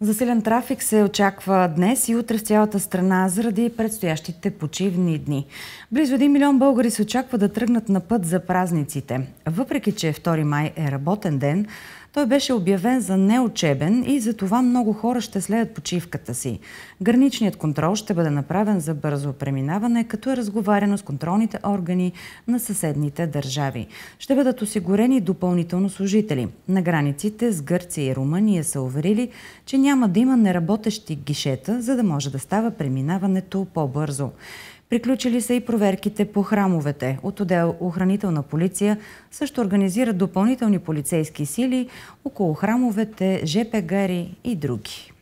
Засилен трафик се очаква днес и утре в цялата страна заради предстоящите почивни дни. Близо 1 милион българи се очаква да тръгнат на път за празниците. Въпреки, че 2 май е работен ден, той беше обявен за неучебен и за това много хора ще следят почивката си. Граничният контрол ще бъде направен за бързо преминаване, като е разговаряно с контролните органи на съседните държави. Ще бъдат осигурени допълнително служители. На границите с Гърция и Румъния са уверили, че няма да има неработещи гишета, за да може да става преминаването по-бързо. Приключили са и проверките по храмовете. От отдел охранителна полиция също организират допълнителни полицейски сили около храмовете, ЖП гари и други.